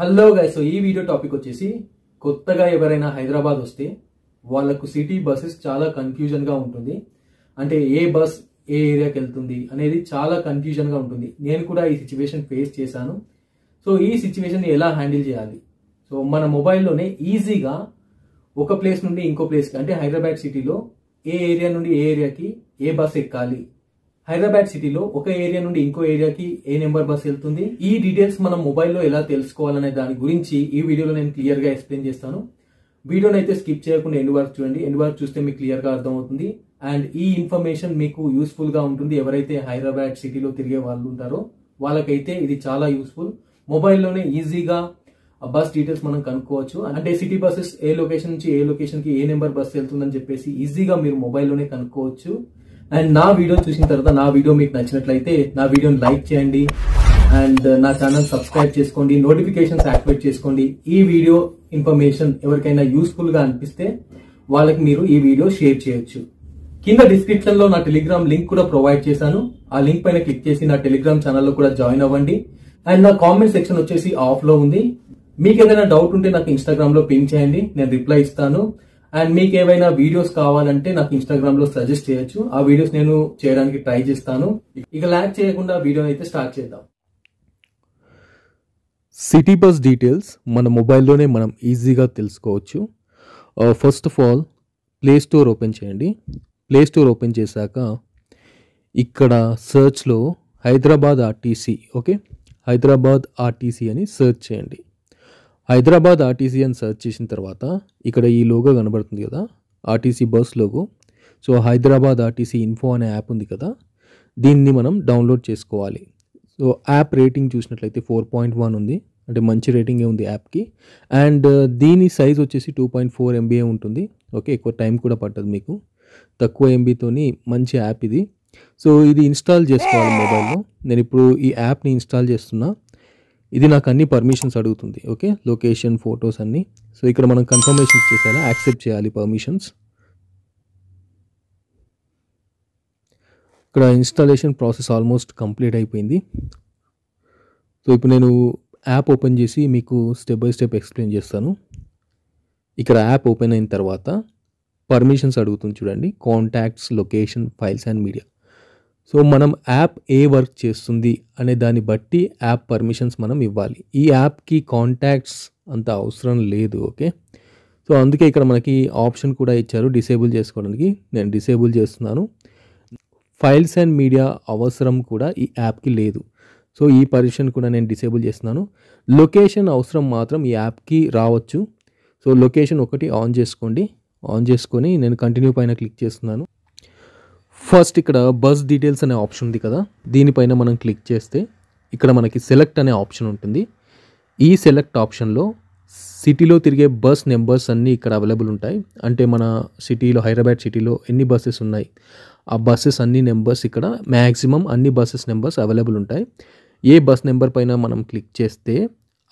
hello guy so ఈ video topic వచ్చేసి కొత్తగా ఎవరైనా హైదరాబాద్ వస్తే వాళ్ళకు సిటీ బస్సెస్ చాలా గా ఉంటుంది అంటే ఏ బస్ ఏ ఏరియాకి వెళ్తుంది అనేది చాలా గా ఉంటుంది నేను కూడా ఈ సిచ్యువేషన్ ఫేస్ చేశాను సో ఈ సిచ్యువేషన్ ఎలా హ్యాండిల్ చేయాలి సో మన మొబైల్లోనే ఈజీగా ఒక ప్లేస్ నుండి ఇంకో ప్లేస్కి అంటే హైదరాబాద్ సిటీలో ఏ ఏరియా నుండి ఏ ఏరియాకి ఏ బస్ ఎక్కాలి హైదరాబాద్ సిటీలో ఒక ఏరియా నుండి ఇంకో ఏరియాకి ఏ నెంబర్ బస్ వెళ్తుంది ఈ డీటెయిల్స్ మనం మొబైల్లో ఎలా తెలుసుకోవాలనే దాని గురించి ఈ వీడియోలో నేను క్లియర్గా ఎక్స్ప్లెయిన్ చేస్తాను వీడియోని అయితే స్కిప్ చేయకుండా ఎండ్ వరకు చూడండి ఎండ్ వరకు చూస్తే మీకు క్లియర్గా అర్థమవుతుంది అండ్ ఈ ఇన్ఫర్మేషన్ మీకు యూస్ఫుల్గా ఉంటుంది ఎవరైతే హైదరాబాద్ సిటీలో తిరిగే వాళ్ళు ఉంటారో వాళ్ళకైతే ఇది చాలా యూస్ఫుల్ మొబైల్లోనే ఈజీగా బస్ డీటెయిల్స్ మనం కనుక్కోవచ్చు అంటే సిటీ బస్సెస్ ఏ లొకేషన్ నుంచి ఏ లొకేషన్కి ఏ నెంబర్ బస్ వెళ్తుందని చెప్పేసి ఈజీగా మీరు మొబైల్లోనే కనుక్కోవచ్చు అండ్ నా వీడియో చూసిన తర్వాత నా వీడియో మీకు నచ్చినట్లయితే నా వీడియోని లైక్ చేయండి అండ్ uh, నా ఛానల్ సబ్స్క్రైబ్ చేసుకోండి నోటిఫికేషన్స్ యాక్టివేట్ చేసుకోండి ఈ వీడియో ఇన్ఫర్మేషన్ ఎవరికైనా యూస్ఫుల్గా అనిపిస్తే వాళ్ళకి మీరు ఈ వీడియో షేర్ చేయొచ్చు కింద డిస్క్రిప్షన్ లో నా టెలిగ్రామ్ లింక్ కూడా ప్రొవైడ్ చేశాను ఆ లింక్ పైన క్లిక్ చేసి నా టెలిగ్రామ్ ఛానల్లో కూడా జాయిన్ అవ్వండి అండ్ నా కామెంట్ సెక్షన్ వచ్చేసి ఆఫ్ లో ఉంది మీకు ఏదైనా డౌట్ ఉంటే నాకు ఇన్స్టాగ్రామ్ లో పిన్ చేయండి నేను రిప్లై ఇస్తాను అండ్ మీకు ఏవైనా వీడియోస్ కావాలంటే నాకు ఇన్స్టాగ్రామ్ లో సజెస్ట్ చేయొచ్చు ఆ వీడియోస్ నేను చేయడానికి ట్రై చేస్తాను ఇక ల్యాక్ చేయకుండా వీడియోని అయితే స్టార్ట్ చేద్దాం సిటీ బస్ డీటెయిల్స్ మన మొబైల్లోనే మనం ఈజీగా తెలుసుకోవచ్చు first of all play store open చేయండి ప్లే స్టోర్ ఓపెన్ చేశాక ఇక్కడ సర్చ్లో Hyderabad RTC okay Hyderabad RTC అని సర్చ్ చేయండి హైదరాబాద్ ఆర్టీసీ అని సర్చ్ చేసిన తర్వాత ఇక్కడ ఈ లోగో కనబడుతుంది కదా RTC bus logo so Hyderabad RTC info అనే యాప్ ఉంది కదా దీన్ని మనం డౌన్లోడ్ చేసుకోవాలి సో యాప్ రేటింగ్ చూసినట్లయితే ఫోర్ పాయింట్ వన్ ఉంది అంటే మంచి రేటింగే ఉంది యాప్కి అండ్ uh, దీని సైజ్ వచ్చేసి టూ పాయింట్ ఫోర్ ఎంబీఏ ఉంటుంది ఓకే ఎక్కువ టైం కూడా పట్టదు మీకు తక్కువ ఎంబీతోని మంచి యాప్ ఇది సో ఇది ఇన్స్టాల్ చేసుకోవాలి మొబైల్లో నేను ఇప్పుడు ఈ యాప్ని ఇన్స్టాల్ చేస్తున్నా ఇది నాకు అన్ని పర్మిషన్స్ అడుగుతుంది ఓకే లొకేషన్ ఫొటోస్ అన్నీ సో ఇక్కడ మనం కన్ఫర్మేషన్ చేసేలా యాక్సెప్ట్ చేయాలి పర్మిషన్స్ ఇక్కడ ఇన్స్టాలేషన్ ప్రాసెస్ ఆల్మోస్ట్ కంప్లీట్ అయిపోయింది సో ఇప్పుడు నేను యాప్ ఓపెన్ చేసి మీకు స్టెప్ బై స్టెప్ ఎక్స్ప్లెయిన్ చేస్తాను ఇక్కడ యాప్ ఓపెన్ అయిన తర్వాత పర్మిషన్స్ అడుగుతుంది చూడండి contacts location files and media so మనం యాప్ ఏ వర్క్ చేస్తుంది అనే దాన్ని బట్టి యాప్ పర్మిషన్స్ మనం ఇవ్వాలి ఈ యాప్కి కాంటాక్ట్స్ అంత అవసరం లేదు ఓకే సో అందుకే ఇక్కడ మనకి ఆప్షన్ కూడా ఇచ్చారు డిసేబుల్ చేసుకోవడానికి నేను డిసేబుల్ చేస్తున్నాను ఫైల్స్ అండ్ మీడియా అవసరం కూడా ఈ యాప్కి లేదు సో ఈ పర్మిషన్ కూడా నేను డిసేబుల్ చేస్తున్నాను లొకేషన్ అవసరం మాత్రం ఈ యాప్కి రావచ్చు సో లొకేషన్ ఒకటి ఆన్ చేసుకోండి ఆన్ చేసుకొని నేను కంటిన్యూ పైన క్లిక్ చేస్తున్నాను ఫస్ట్ ఇక్కడ బస్ డీటెయిల్స్ అనే ఆప్షన్ ఉంది కదా దీనిపైన మనం క్లిక్ చేస్తే ఇక్కడ మనకి సెలెక్ట్ అనే ఆప్షన్ ఉంటుంది ఈ సెలెక్ట్ ఆప్షన్లో సిటీలో తిరిగే బస్ నెంబర్స్ అన్నీ ఇక్కడ అవైలబుల్ ఉంటాయి అంటే మన సిటీలో హైదరాబాద్ సిటీలో ఎన్ని బస్సెస్ ఉన్నాయి ఆ బస్సెస్ అన్ని నెంబర్స్ ఇక్కడ మ్యాక్సిమం అన్ని బస్సెస్ నెంబర్స్ అవైలబుల్ ఉంటాయి ఏ బస్ నెంబర్ పైన మనం క్లిక్ చేస్తే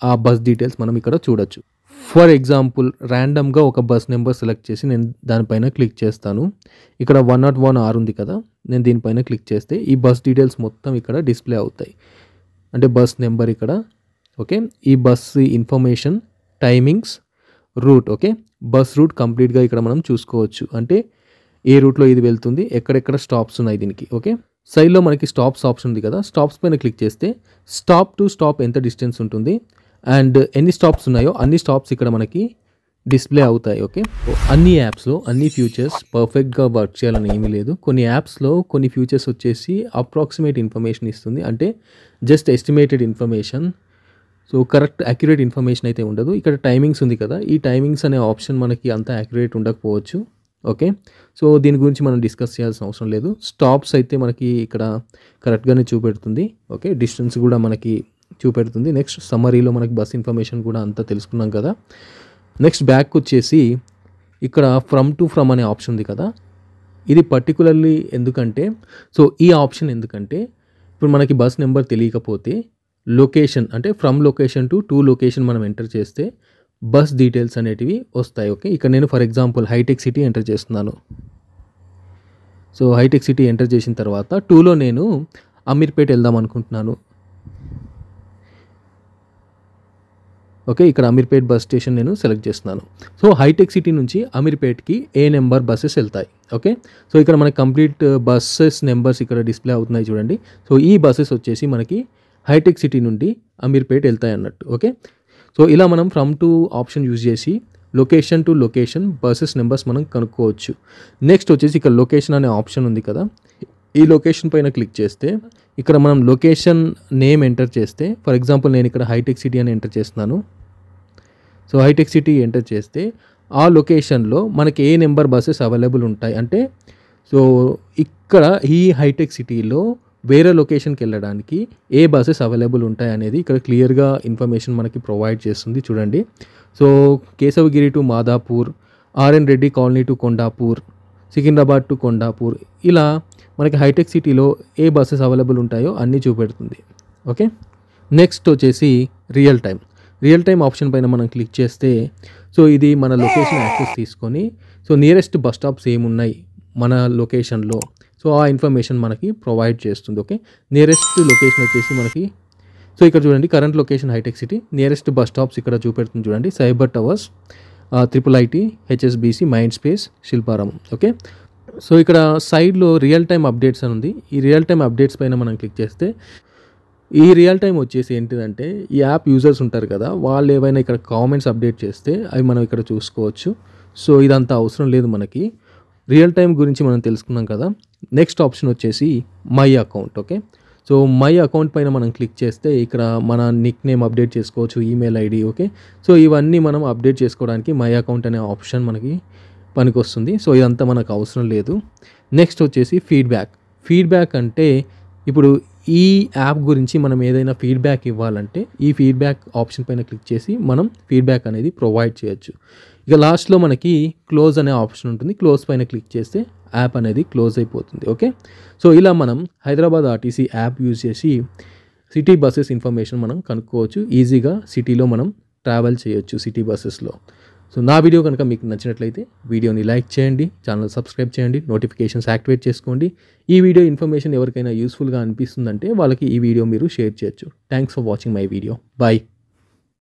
ఆ బస్ డీటెయిల్స్ మనం ఇక్కడ చూడొచ్చు ఫర్ ఎగ్జాంపుల్ ర్యాండమ్గా ఒక బస్ నెంబర్ సెలెక్ట్ చేసి నేను దానిపైన క్లిక్ చేస్తాను ఇక్కడ వన్ నాట్ వన్ ఆర్ ఉంది కదా నేను దీనిపైన క్లిక్ చేస్తే ఈ బస్ డీటెయిల్స్ మొత్తం ఇక్కడ డిస్ప్లే అవుతాయి అంటే బస్ నెంబర్ ఇక్కడ ఓకే ఈ bus information timings route okay bus route కంప్లీట్గా ఇక్కడ మనం చూసుకోవచ్చు అంటే ఏ రూట్లో ఇది వెళ్తుంది ఎక్కడెక్కడ స్టాప్స్ ఉన్నాయి దీనికి ఓకే సైడ్లో మనకి స్టాప్స్ ఆప్షన్ ఉంది కదా స్టాప్స్ పైన క్లిక్ చేస్తే స్టాప్ టు స్టాప్ ఎంత డిస్టెన్స్ ఉంటుంది అండ్ ఎన్ని స్టాప్స్ ఉన్నాయో అన్ని స్టాప్స్ ఇక్కడ మనకి డిస్ప్లే అవుతాయి ఓకే అన్ని యాప్స్లో అన్ని ఫ్యూచర్స్ పర్ఫెక్ట్గా వర్క్ చేయాలని ఏమీ లేదు కొన్ని యాప్స్లో కొన్ని ఫ్యూచర్స్ వచ్చేసి అప్రాక్సిమేట్ ఇన్ఫర్మేషన్ ఇస్తుంది అంటే just estimated information so correct accurate information అయితే ఉండదు ఇక్కడ టైమింగ్స్ ఉంది కదా ఈ టైమింగ్స్ అనే ఆప్షన్ మనకి అంత యాక్యురేట్ ఉండకపోవచ్చు ఓకే సో దీని గురించి మనం డిస్కస్ చేయాల్సిన అవసరం లేదు స్టాప్స్ అయితే మనకి ఇక్కడ కరెక్ట్గానే చూపెడుతుంది ఓకే డిస్టెన్స్ కూడా మనకి చూపెడుతుంది నెక్స్ట్ సమ్మరీలో మనకి బస్ ఇన్ఫర్మేషన్ కూడా అంతా తెలుసుకున్నాం కదా నెక్స్ట్ బ్యాక్ వచ్చేసి ఇక్కడ ఫ్రమ్ టు ఫ్రమ్ అనే ఆప్షన్ ఉంది కదా ఇది పర్టికులర్లీ ఎందుకంటే సో ఈ ఆప్షన్ ఎందుకంటే ఇప్పుడు మనకి బస్ నెంబర్ తెలియకపోతే లొకేషన్ అంటే from location to to location మనం ఎంటర్ చేస్తే బస్ డీటెయిల్స్ అనేటివి వస్తాయి ఓకే ఇక్కడ నేను ఫర్ ఎగ్జాంపుల్ హైటెక్ సిటీ ఎంటర్ చేస్తున్నాను సో హైటెక్ సిటీ ఎంటర్ చేసిన తర్వాత టూలో నేను అమీర్పేట వెళ్దాం అనుకుంటున్నాను ఓకే ఇక్కడ అమీర్పేట్ బస్ స్టేషన్ నేను సెలెక్ట్ చేస్తున్నాను సో హైటెక్ సిటీ నుంచి అమీర్పేట్కి ఏ నెంబర్ బస్సెస్ వెళ్తాయి ఓకే సో ఇక్కడ మనకి కంప్లీట్ బస్సెస్ నెంబర్స్ ఇక్కడ డిస్ప్లే అవుతున్నాయి చూడండి సో ఈ బస్సెస్ వచ్చేసి మనకి హైటెక్ సిటీ నుండి అమీర్పేట్ వెళ్తాయి అన్నట్టు ఓకే సో ఇలా మనం ఫ్రమ్ టు ఆప్షన్ యూజ్ చేసి location to location buses numbers మనం కనుక్కోవచ్చు నెక్స్ట్ వచ్చేసి ఇక్కడ లొకేషన్ అనే ఆప్షన్ ఉంది కదా ఈ లొకేషన్ పైన క్లిక్ చేస్తే ఇక్కడ మనం లొకేషన్ నేమ్ ఎంటర్ చేస్తే ఫర్ ఎగ్జాంపుల్ నేను ఇక్కడ హైటెక్ సిటీ అని ఎంటర్ చేస్తున్నాను సో హైటెక్ సిటీ ఎంటర్ చేస్తే ఆ లొకేషన్లో మనకి ఏ నెంబర్ బస్సెస్ అవైలబుల్ ఉంటాయి అంటే సో ఇక్కడ ఈ హైటెక్ సిటీలో వేరే లొకేషన్కి వెళ్ళడానికి ఏ బస్సెస్ అవైలబుల్ ఉంటాయి అనేది ఇక్కడ క్లియర్గా ఇన్ఫర్మేషన్ మనకి ప్రొవైడ్ చేస్తుంది చూడండి so Keshavagiri to Madhapur RN Reddy colony to Kondapur Secunderabad to Kondapur ఇలా మనకి హైటెక్ సిటీలో ఏ బస్సెస్ అవైలబుల్ ఉంటాయో అన్నీ చూపెడుతుంది ఓకే నెక్స్ట్ వచ్చేసి real time real time option పైన మనం క్లిక్ చేస్తే సో ఇది మన లొకేషన్ యాక్సెస్ తీసుకొని సో నియరెస్ట్ బస్ స్టాప్స్ ఏమున్నాయి మన లొకేషన్లో సో ఆ ఇన్ఫర్మేషన్ మనకి ప్రొవైడ్ చేస్తుంది ఓకే నియరెస్ట్ లొకేషన్ వచ్చేసి మనకి సో ఇక్కడ చూడండి కరెంట్ లొకేషన్ హైటెక్ సిటీ నియరెస్ట్ బస్ స్టాప్స్ ఇక్కడ చూపెడుతుంది చూడండి Cyber Towers triple IT HSBC Mind Space Shilparamam okay so ఇక్కడ సైడ్లో రియల్ టైం అప్డేట్స్ అని ఉంది ఈ రియల్ టైం అప్డేట్స్ పైన మనం క్లిక్ చేస్తే ఈ రియల్ టైం వచ్చేసి ఏంటిదంటే ఈ యాప్ యూజర్స్ ఉంటారు కదా వాళ్ళు ఏవైనా ఇక్కడ కామెంట్స్ అప్డేట్ చేస్తే అవి మనం ఇక్కడ చూసుకోవచ్చు సో ఇదంతా అవసరం లేదు మనకి రియల్ టైం గురించి మనం తెలుసుకున్నాం కదా నెక్స్ట్ ఆప్షన్ వచ్చేసి my account okay so my account పైన మనం క్లిక్ చేస్తే ఇక్కడ మన నిక్ నేమ్ అప్డేట్ చేసుకోవచ్చు ఈమెయిల్ ఐడి ఓకే సో ఇవన్నీ మనం అప్డేట్ చేసుకోవడానికి మై అకౌంట్ అనే ఆప్షన్ మనకి పనికి వస్తుంది సో ఇదంతా మనకు అవసరం లేదు నెక్స్ట్ వచ్చేసి ఫీడ్బ్యాక్ ఫీడ్బ్యాక్ అంటే ఇప్పుడు ఈ యాప్ గురించి మనం ఏదైనా ఫీడ్బ్యాక్ ఇవ్వాలంటే ఈ ఫీడ్బ్యాక్ ఆప్షన్ పైన క్లిక్ చేసి మనం ఫీడ్బ్యాక్ అనేది ప్రొవైడ్ చేయొచ్చు ఇక లాస్ట్లో మనకి క్లోజ్ అనే ఆప్షన్ ఉంటుంది క్లోజ్ పైన క్లిక్ చేస్తే యాప్ అనేది క్లోజ్ అయిపోతుంది ఓకే సో ఇలా మనం హైదరాబాద్ ఆర్టీసీ యాప్ యూజ్ చేసి సిటీ బస్సెస్ ఇన్ఫర్మేషన్ మనం కనుక్కోవచ్చు ఈజీగా సిటీలో మనం ట్రావెల్ చేయొచ్చు సిటీ బస్సెస్లో సో నా వీడియో కనుక మీకు నచ్చినట్లయితే వీడియోని లైక్ చేయండి ఛానల్ సబ్స్క్రైబ్ చేయండి నోటిఫికేషన్స్ యాక్టివేట్ చేసుకోండి ఈ వీడియో ఇన్ఫర్మేషన్ ఎవరికైనా యూస్ఫుల్గా అనిపిస్తుందంటే వాళ్ళకి ఈ వీడియో మీరు షేర్ చేయొచ్చు thanks for watching my video bye